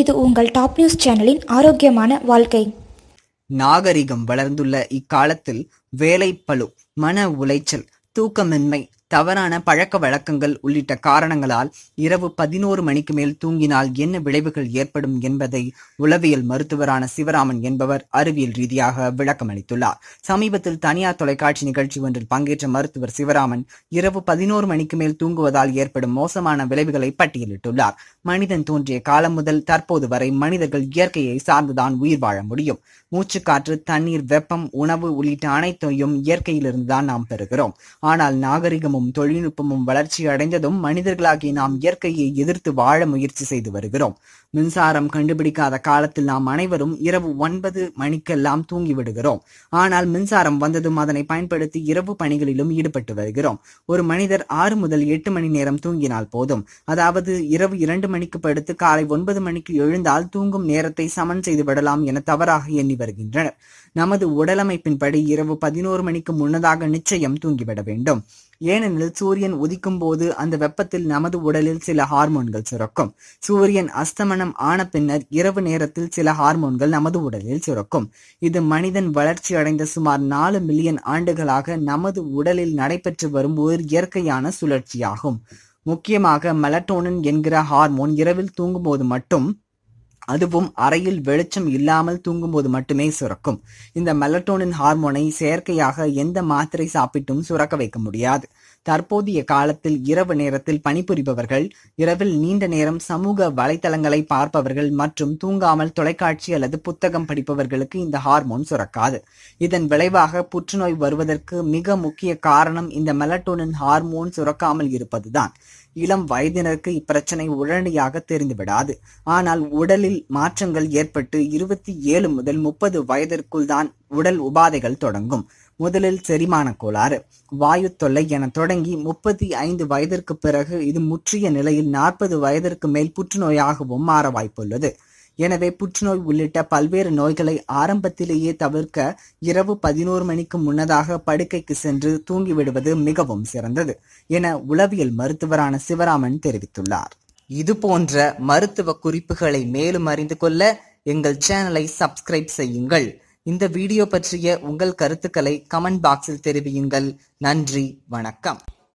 இது உங்கள் top news சேனலின் ஆரோக்கியமான வாழ்க்கை நாகரிகம் வளர்ந்துள்ள இக்காலத்தில் வேலை பளு மன உளைச்சல் தூக்கமின்மை தவறான பழக்க வழக்கங்கள் உள்ளிட்ட காரணங்களால் இரவு பதினோரு மணிக்கு மேல் தூங்கினால் என்ன விளைவுகள் ஏற்படும் என்பதை உளவியல் மருத்துவரான சிவராமன் என்பவர் அறிவியல் ரீதியாக அளித்துள்ளார் சமீபத்தில் தனியார் தொலைக்காட்சி நிகழ்ச்சி ஒன்றில் பங்கேற்ற மருத்துவர் சிவராமன் இரவு பதினோரு மணிக்கு மேல் தூங்குவதால் ஏற்படும் மோசமான விளைவுகளை பட்டியலிட்டுள்ளார் மனிதன் தோன்றிய காலம் முதல் தற்போது வரை மனிதர்கள் இயற்கையை சார்ந்துதான் உயிர் வாழ முடியும் மூச்சுக்காற்று தண்ணீர் வெப்பம் உணவு உள்ளிட்ட அனைத்தையும் இயற்கையிலிருந்துதான் நாம் பெறுகிறோம் ஆனால் நாகரிகமும் அறிவும் தொழில்நுட்பமும் வளர்ச்சி அடைந்ததும் மனிதர்களாகி நாம் இயற்கையை எதிர்த்து வாழ முயற்சி செய்து வருகிறோம் மின்சாரம் கண்டுபிடிக்காத காலத்தில் நாம் அனைவரும் இரவு ஒன்பது மணிக்கெல்லாம் தூங்கி விடுகிறோம் ஆனால் மின்சாரம் வந்ததும் அதனை பயன்படுத்தி இரவு பணிகளிலும் ஈடுபட்டு வருகிறோம் ஒரு மனிதர் ஆறு முதல் எட்டு மணி நேரம் தூங்கினால் போதும் அதாவது இரவு இரண்டு மணிக்கு படுத்து காலை ஒன்பது மணிக்கு எழுந்தால் தூங்கும் நேரத்தை சமன் செய்து விடலாம் என தவறாக எண்ணி வருகின்றனர் நமது உடலமைப்பின்படி இரவு பதினோரு மணிக்கு முன்னதாக நிச்சயம் தூங்கிவிட வேண்டும் ஏனெனில் சூரியன் உதிக்கும் போது அந்த வெப்பத்தில் நமது உடலில் சில ஹார்மோன்கள் சுரக்கும் சூரியன் அஸ்தமனம் ஆன பின்னர் இரவு நேரத்தில் சில ஹார்மோன்கள் நமது உடலில் சுரக்கும் இது மனிதன் வளர்ச்சி அடைந்த சுமார் நாலு மில்லியன் ஆண்டுகளாக நமது உடலில் நடைபெற்று வரும் ஒரு இயற்கையான சுழற்சியாகும் முக்கியமாக மலட்டோனன் என்கிற ஹார்மோன் இரவில் தூங்கும்போது மட்டும் அதுவும் அறையில் வெளிச்சம் இல்லாமல் தூங்கும்போது மட்டுமே சுரக்கும் இந்த மெலட்டோனின் ஹார்மோனை செயற்கையாக எந்த மாத்திரை சாப்பிட்டும் சுரக்க வைக்க முடியாது தற்போதைய காலத்தில் இரவு நேரத்தில் பணிபுரிபவர்கள் இரவில் நீண்ட நேரம் சமூக வலைதளங்களை பார்ப்பவர்கள் மற்றும் தூங்காமல் தொலைக்காட்சி அல்லது புத்தகம் படிப்பவர்களுக்கு இந்த ஹார்மோன் சுரக்காது இதன் விளைவாக புற்றுநோய் வருவதற்கு மிக முக்கிய காரணம் இந்த மெலட்டோனின் ஹார்மோன் சுரக்காமல் இருப்பதுதான் இளம் வயதினருக்கு இப்பிரச்சனை உடனடியாக தெரிந்துவிடாது ஆனால் உடலில் உடலில் மாற்றங்கள் ஏற்பட்டு இருபத்தி ஏழு முதல் முப்பது வயதிற்குள் தான் உடல் உபாதைகள் தொடங்கும் முதலில் செரிமான கோளாறு வாயு தொல்லை என தொடங்கி முப்பத்தி ஐந்து வயதிற்கு பிறகு இது முற்றிய நிலையில் நாற்பது வயதிற்கு மேல் புற்றுநோயாகவும் மாற வாய்ப்புள்ளது எனவே புற்றுநோய் உள்ளிட்ட பல்வேறு நோய்களை ஆரம்பத்திலேயே தவிர்க்க இரவு பதினோரு மணிக்கு முன்னதாக படுக்கைக்கு சென்று தூங்கிவிடுவது மிகவும் சிறந்தது என உளவியல் மருத்துவரான சிவராமன் தெரிவித்துள்ளார் இது போன்ற மருத்துவ குறிப்புகளை மேலும் அறிந்து கொள்ள எங்கள் சேனலை சப்ஸ்கிரைப் செய்யுங்கள் இந்த வீடியோ பற்றிய உங்கள் கருத்துக்களை கமெண்ட் பாக்ஸில் தெரிவியுங்கள் நன்றி வணக்கம்